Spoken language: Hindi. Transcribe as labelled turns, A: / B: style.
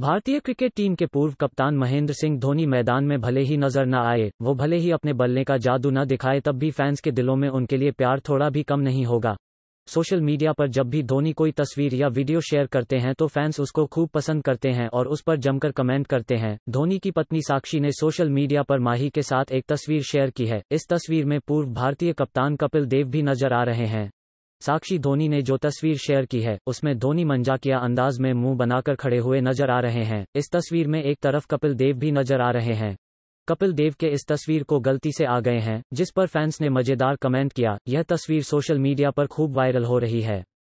A: भारतीय क्रिकेट टीम के पूर्व कप्तान महेंद्र सिंह धोनी मैदान में भले ही नजर न आए वो भले ही अपने बल्ले का जादू न दिखाए तब भी फैंस के दिलों में उनके लिए प्यार थोड़ा भी कम नहीं होगा सोशल मीडिया पर जब भी धोनी कोई तस्वीर या वीडियो शेयर करते हैं तो फैंस उसको खूब पसंद करते हैं और उस पर जमकर कमेंट करते हैं धोनी की पत्नी साक्षी ने सोशल मीडिया पर माही के साथ एक तस्वीर शेयर की है इस तस्वीर में पूर्व भारतीय कप्तान कपिल देव भी नजर आ रहे हैं साक्षी धोनी ने जो तस्वीर शेयर की है उसमें धोनी मंजाकिया अंदाज में मुंह बनाकर खड़े हुए नजर आ रहे हैं इस तस्वीर में एक तरफ कपिल देव भी नजर आ रहे हैं कपिल देव के इस तस्वीर को गलती से आ गए हैं जिस पर फैंस ने मजेदार कमेंट किया यह तस्वीर सोशल मीडिया पर खूब वायरल हो रही है